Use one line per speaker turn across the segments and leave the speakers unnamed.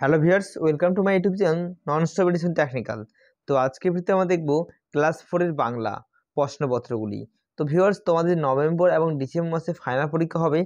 hello viewers welcome to my YouTube channel non stop edition technical তো আজকে ভিডিওতে আমরা দেখব ক্লাস ফোরের বাংলা প্রশ্নপত্রগুলি তো ভিউয়ার্স তোমাদের নভেম্বর এবং ডিসেম্বর মাসে ফাইনাল পরীক্ষা হবে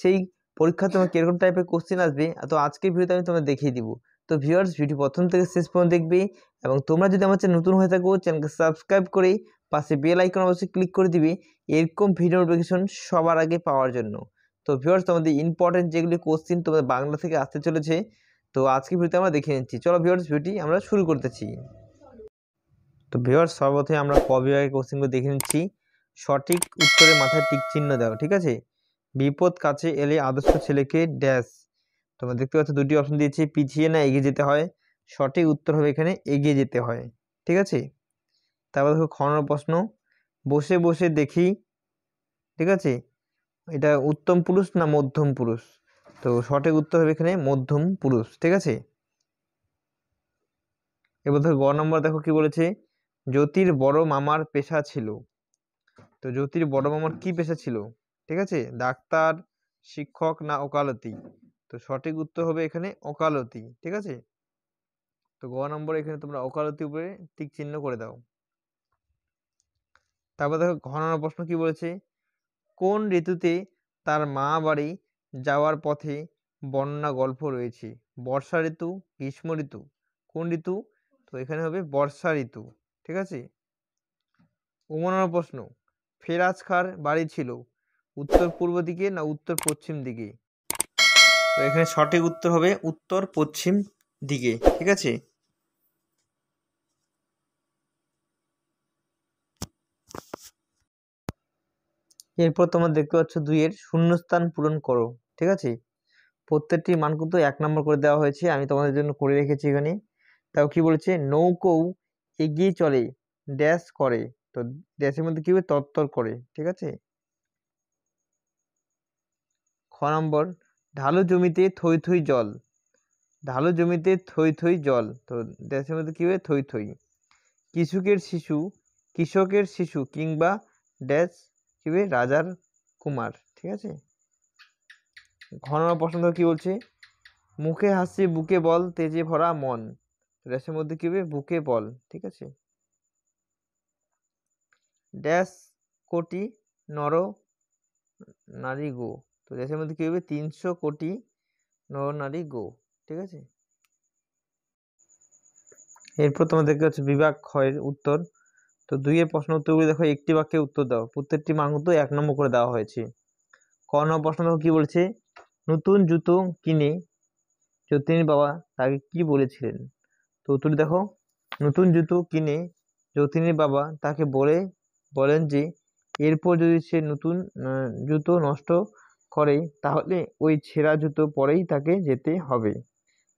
সেই পরীক্ষা তোমার কীরকম টাইপের কোশ্চেন আসবে তো আজকের ভিডিওতে আমি তোমাকে দেখিয়ে দিব তো ভিউয়ার্স ভিডিও প্রথম থেকে শেষ পর্যন্ত দেখবে এবং তোমরা যদি আমার চ্যানেল নতুন হয়ে থাকো চ্যানেলকে সাবস্ক্রাইব করে পাশে বেল আইকন অবশ্যই ক্লিক করে দিবে এরকম ভিডিও নোটিফিকেশন সবার আগে পাওয়ার জন্য তো ভিউয়ার্স তোমাদের ইম্পর্টেন্ট যেগুলি কোশ্চিন তোমাদের বাংলা থেকে আসতে চলেছে তো আজকে ভিডিওতে আমরা দেখে নিচ্ছি চলো ভিওর্স ভিডিওটি আমরা শুরু করতেছি তো ভিওর্স সর্বপ্রথমে আমরা কবিভাগের কোশ্চেনগুলো দেখে নিচ্ছি সঠিক উত্তরে মাথায় টিক চিহ্ন দেওয়া ঠিক আছে বিপদ কাছে এলে আদর্শ ছেলেকে ড্যাশ তোমরা দেখতে পাচ্ছ দুটি অপশন দিয়েছি পিছিয়ে না এগিয়ে যেতে হয় সঠিক উত্তর হবে এখানে এগিয়ে যেতে হয় ঠিক আছে তারপর দেখো খনর প্রশ্ন বসে বসে দেখি ঠিক আছে এটা উত্তম পুরুষ না মধ্যম পুরুষ তো সঠিক উত্তর হবে এখানে মধ্যম পুরুষ ঠিক আছে এবার দেখো গ নম্বর দেখো কি বলেছে জ্যোতির বড় মামার পেশা ছিল তো জ্যোতির বড় মামার কি পেশা ছিল ঠিক আছে ডাক্তার শিক্ষক না ওকালতি তো সঠিক উত্তর হবে এখানে ওকালতি ঠিক আছে তো গ নম্বর এখানে তোমরা ওকালতি উপরে টিক চিহ্ন করে দাও তারপর দেখো ঘন প্রশ্ন কি বলেছে কোন ঋতুতে তার মা বাড়ি যাওয়ার পথে বর্ণনা গল্প রয়েছে বর্ষা ঋতু গ্রীষ্ম ঋতু কোন ঋতু তো এখানে হবে বর্ষা ঋতু ঠিক আছে উমনার প্রশ্ন ফেরাজ খার বাড়ি ছিল উত্তর পূর্ব দিকে না উত্তর পশ্চিম দিকে তো এখানে সঠিক উত্তর হবে উত্তর পশ্চিম দিকে ঠিক আছে এরপর তোমরা দেখতে পাচ্ছ দুইয়ের শূন্যস্থান পূরণ করো ঠিক আছে প্রত্যেকটি মান কিন্তু এক নম্বর করে দেওয়া হয়েছে আমি তোমাদের জন্য করে রেখেছি এখানে তাও কি বলেছে নৌকৌ এগিয়ে চলে ড্যাশ করে তো ড্যাশের মধ্যে কী হবে তত্তর করে ঠিক আছে খ নম্বর ঢালু জমিতে থই থই জল ঢালু জমিতে থই থই জল তো দেশের মধ্যে কী হবে থই থই কৃষকের শিশু কৃষকের শিশু কিংবা ড্যাশ কিবে রাজার কুমার ঠিক আছে ঘন প্রশ্ন কি বলছে মুখে হাসি বুকে বল তেজে ভরা মন রেসের মধ্যে কি হবে বুকে বল ঠিক আছে ড্যাশ কোটি নর নারী গো তো রেসের মধ্যে কী হবে তিনশো কোটি নর নারী গো ঠিক আছে এরপর তোমাদেরকে হচ্ছে বিভাগ ক্ষয়ের উত্তর তো দুইয়ের প্রশ্ন উত্তরগুলি দেখো একটি বাক্যে উত্তর দাও প্রত্যেকটি মান কিন্তু এক নম্বর করে দেওয়া হয়েছে ক নম্বর প্রশ্ন দেখো কী বলছে নতুন জুতো কিনে যতীনের বাবা তাকে কি বলেছিলেন তো উত্তর দেখো নতুন জুতো কিনে যতীনের বাবা তাকে বলে বলেন যে এরপর যদি সে নতুন জুতো নষ্ট করে তাহলে ওই ছেঁড়া জুতো পরেই তাকে যেতে হবে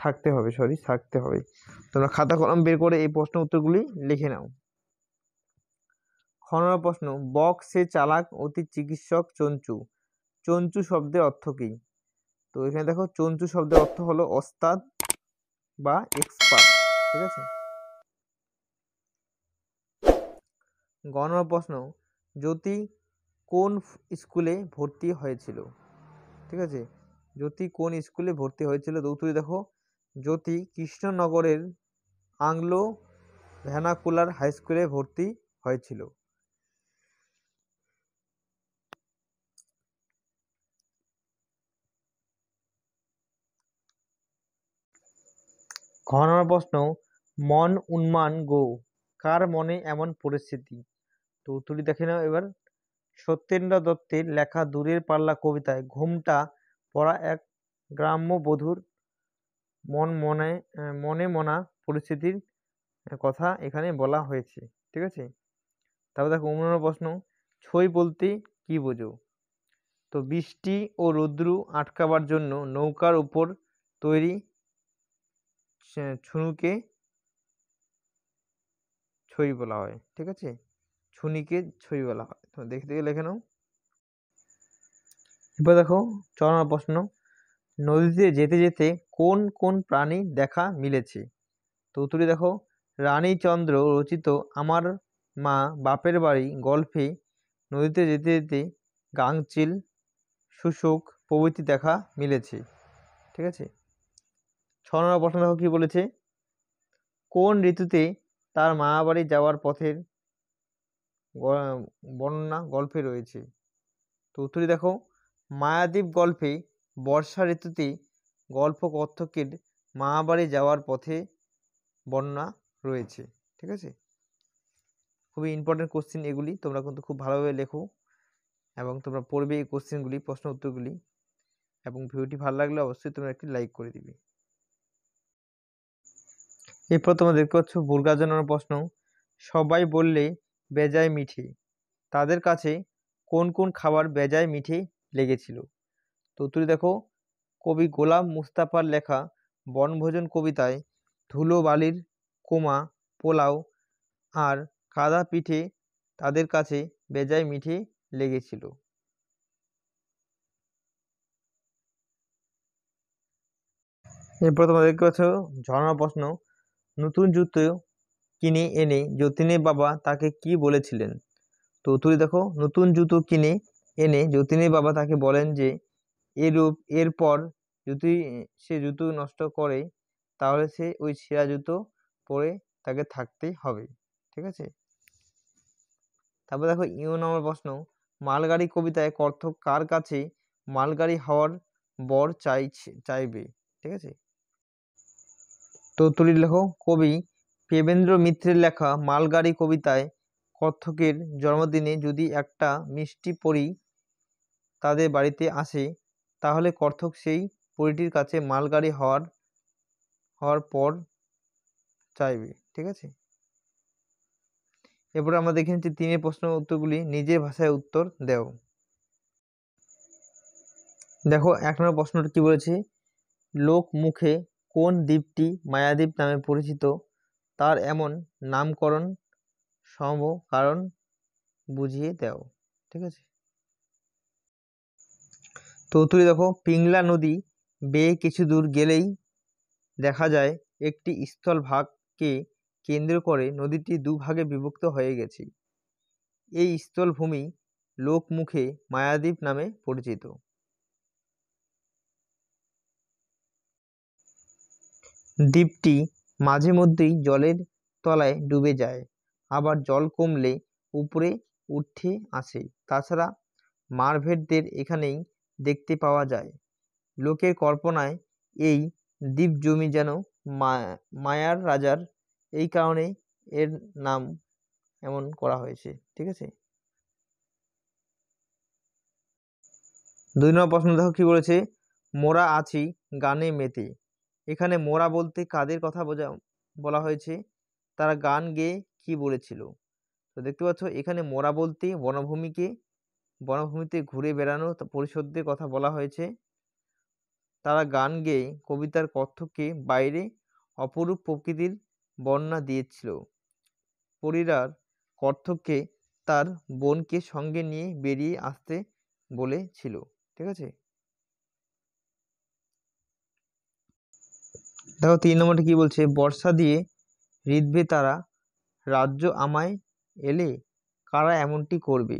থাকতে হবে সরি থাকতে হবে তোমরা খাতা কলম বের করে এই প্রশ্ন উত্তরগুলি লিখে নাও খনন প্রশ্ন বক সে চালাক অতি চিকিৎসক চঞ্চু চঞ্চু শব্দের অর্থ কী তো এখানে দেখো চঞ্চু শব্দের অর্থ হলো ওস্তাদ বা এক্সপার্ট ঠিক আছে গণনা প্রশ্ন জ্যোতি কোন স্কুলে ভর্তি হয়েছিল ঠিক আছে জ্যোতি কোন স্কুলে ভর্তি হয়েছিল তো উত্তরে দেখো জ্যোতি কৃষ্ণনগরের আংলো ভ্যানাকুলার হাই স্কুলে ভর্তি হয়েছিল ঘনার প্রশ্ন মন উন্মান গো কার মনে এমন পরিস্থিতি তো উত্তরটি দেখে নাও এবার সত্যেন্দ্র দত্তের লেখা দূরের পাল্লা কবিতায় ঘুমটা পড়া এক গ্রাম্য বধূর মন মনে মনে মনা পরিস্থিতির কথা এখানে বলা হয়েছে ঠিক আছে তারপর দেখো অন্যান্য প্রশ্ন ছই বলতে কি বোঝো তো বৃষ্টি ও রৌদ্রু আটকাবার জন্য নৌকার উপর তৈরি ছুনুকে ছই বলা হয় ঠিক আছে ছুনিকে ছই বলা হয় তো দেখতে গেলে নাও এবার দেখো চ প্রশ্ন নদীতে যেতে যেতে কোন কোন প্রাণী দেখা মিলেছে তো উত্তরে দেখো রানীচন্দ্র রচিত আমার মা বাপের বাড়ি গল্পে নদীতে যেতে যেতে গাংচিল শুশুক প্রভৃতি দেখা মিলেছে ঠিক আছে ছ নম্বর প্রশ্ন দেখো কী বলেছে কোন ঋতুতে তার মামাবাড়ি যাওয়ার পথের বর্ণনা গল্পে রয়েছে তো উত্তরে দেখো মায়াদ্বীপ গল্পে বর্ষা ঋতুতে গল্প কথকের মামাবাড়ি যাওয়ার পথে বর্ণনা রয়েছে ঠিক আছে খুবই ইম্পর্টেন্ট কোশ্চেন এগুলি তোমরা কিন্তু খুব ভালোভাবে লেখো এবং তোমরা পড়বে এই কোশ্চেনগুলি প্রশ্ন উত্তরগুলি এবং ভিডিওটি ভালো লাগলে অবশ্যই তোমরা একটি লাইক করে দিবে এরপর তোমরা দেখতে পাচ্ছ বুর্গা জানানোর প্রশ্ন সবাই বললে বেজায় মিঠে তাদের কাছে কোন কোন খাবার বেজায় মিঠে লেগেছিল তো তুই দেখো কবি গোলাম মুস্তাফার লেখা বনভোজন কবিতায় ধুলো বালির কোমা পোলাও আর কাদা পিঠে তাদের কাছে বেজায় মিঠে লেগেছিল এরপর তোমরা দেখতে পাচ্ছ ঝর্ণা প্রশ্ন নতুন জুতো কিনে এনে যতীনের বাবা তাকে কি বলেছিলেন তো তুই দেখো নতুন জুতো কিনে এনে যতীনের বাবা তাকে বলেন যে এরূপ এরপর যদি সে জুতো নষ্ট করে তাহলে সে ওই ছেঁড়া জুতো পরে তাকে থাকতেই হবে ঠিক আছে তারপর দেখো ইউ নম্বর প্রশ্ন মালগাড়ি কবিতায় কর্থক কার কাছে মালগাড়ি হওয়ার বর চাইছে চাইবে ঠিক আছে তৌতুরী লেখক কবি পেবেন্দ্র মিত্রের লেখা মালগাড়ি কবিতায় কত্থকের জন্মদিনে যদি একটা মিষ্টি পরী তাদের বাড়িতে আসে তাহলে কর্থক সেই পরীটির কাছে মালগাড়ি হওয়ার হওয়ার পর চাইবে ঠিক আছে এরপরে আমরা দেখে নিচ্ছি তিনের প্রশ্ন উত্তরগুলি নিজের ভাষায় উত্তর দেও দেখো এক নম্বর প্রশ্নটা কী বলেছে লোক মুখে কোন দ্বীপটি মায়াদ্বীপ নামে পরিচিত তার এমন নামকরণ সম কারণ বুঝিয়ে দাও ঠিক আছে তো তুলে দেখো পিংলা নদী বেয়ে কিছু দূর গেলেই দেখা যায় একটি স্থল ভাগকে কেন্দ্র করে নদীটি দুভাগে বিভক্ত হয়ে গেছে এই স্থলভূমি লোকমুখে মায়াদ্বীপ নামে পরিচিত দ্বীপটি মাঝে মধ্যেই জলের তলায় ডুবে যায় আবার জল কমলে উপরে উঠে আসে তাছাড়া মারভেটদের এখানেই দেখতে পাওয়া যায় লোকের কল্পনায় এই দ্বীপ জমি যেন মায়ার রাজার এই কারণে এর নাম এমন করা হয়েছে ঠিক আছে দুই নম্বর প্রশ্ন দেখো কী বলেছে মোরা আছি গানে মেতে এখানে মোরা বলতে কাদের কথা বোঝা বলা হয়েছে তারা গান গেয়ে কি বলেছিল তো দেখতে পাচ্ছ এখানে মোরা বলতে বনভূমিকে বনভূমিতে ঘুরে বেড়ানো পরিশোধের কথা বলা হয়েছে তারা গান গেয়ে কবিতার কথ্যকে বাইরে অপরূপ প্রকৃতির বর্ণনা দিয়েছিল পরিরার কর্থককে তার বোনকে সঙ্গে নিয়ে বেরিয়ে আসতে বলেছিল ঠিক আছে দেখো তিন নম্বরটা কী বলছে বর্ষা দিয়ে হৃদবে তারা রাজ্য আমায় এলে কারা এমনটি করবে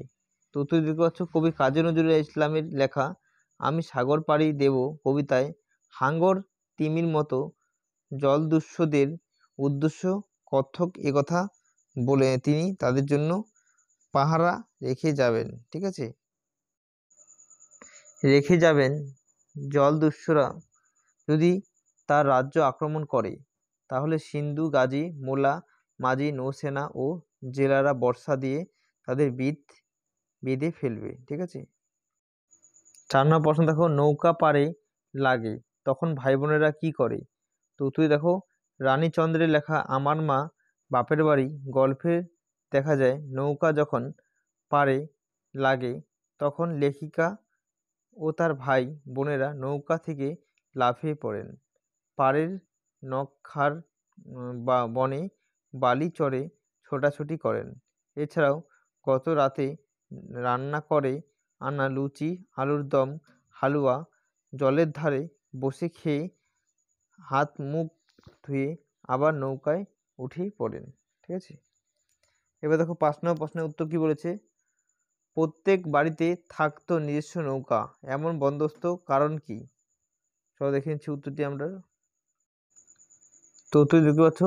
তো তুই দেখতে পাচ্ছ কবি কাজী নজরুল ইসলামের লেখা আমি সাগর পাড়ি দেব কবিতায় হাঙ্গর তিমির মতো জলদুস্যদের উদ্দেশ্য কথক কথা বলে তিনি তাদের জন্য পাহারা রেখে যাবেন ঠিক আছে রেখে যাবেন দুঃস্যরা যদি তার রাজ্য আক্রমণ করে তাহলে সিন্ধু গাজী মোলা মাঝি নৌসেনা ও জেলারা বর্ষা দিয়ে তাদের বিদ বেঁধে ফেলবে ঠিক আছে চার নম্বর প্রশ্ন দেখো নৌকা পারে লাগে তখন ভাই বোনেরা কী করে তো তুই দেখো রানীচন্দ্রের লেখা আমার মা বাপের বাড়ি গল্পে দেখা যায় নৌকা যখন পারে লাগে তখন লেখিকা ও তার ভাই বোনেরা নৌকা থেকে লাফিয়ে পড়েন পাড়ের নখার বা বনে বালি চড়ে ছোটাছুটি করেন এছাড়াও গত রাতে রান্না করে আনা লুচি আলুর দম হালুয়া জলের ধারে বসে খেয়ে হাত মুখ ধুয়ে আবার নৌকায় উঠেই পড়েন ঠিক আছে এবার দেখো পাঁচ নম্বর প্রশ্নের উত্তর কী বলেছে প্রত্যেক বাড়িতে থাকতো নিজস্ব নৌকা এমন বন্দোস্ত কারণ কি চলো দেখে নিচ্ছি উত্তরটি আমরা তো তুই দেখতে পাচ্ছ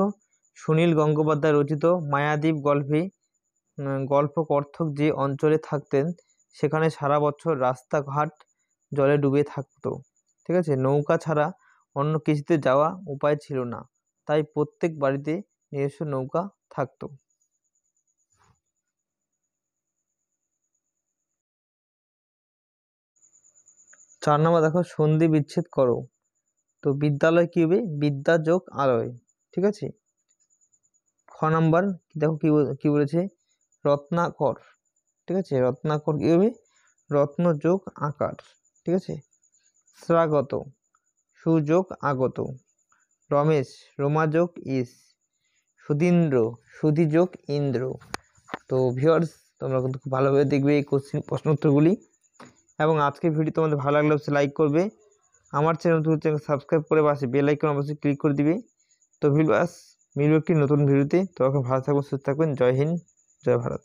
সুনীল গঙ্গোপাধ্যায় রচিত মায়াদ্বীপ গল্পে গল্পকর্থক যে অঞ্চলে থাকতেন সেখানে সারা বছর রাস্তাঘাট জলে ডুবে থাকতো ঠিক আছে নৌকা ছাড়া অন্য কিছুতে যাওয়া উপায় ছিল না তাই প্রত্যেক বাড়িতে নিজস্ব নৌকা থাকত চার নম্বর দেখো সন্ধি বিচ্ছেদ করো তো বিদ্যালয় কী হবে বিদ্যা যোগ আলয় ঠিক আছে খ নাম্বার দেখো কী কী বলেছে রত্নাকর ঠিক আছে রত্নাকর কী হবে রত্ন যোগ আকার ঠিক আছে স্বাগত সুযোগ আগত রমেশ রোমাযোগ ইস সুদীন্দ্র সুধিযোগ ইন্দ্র তো ভিওর্স তোমরা কিন্তু খুব ভালোভাবে দেখবে এই কোশ্চিন প্রশ্নোত্তরগুলি এবং আজকের ভিডিও তোমাদের ভালো লাগলে লাইক করবে আমার চ্যানেল নতুন চ্যানেল সাবস্ক্রাইব করে পাশে বেল আইকন অবশ্যই ক্লিক করে দিবে তো ভিলবাস মিলবে একটি নতুন ভিডিওতে তখন ভালো থাকবেন সুস্থ থাকবেন জয় হিন্দ জয় ভারত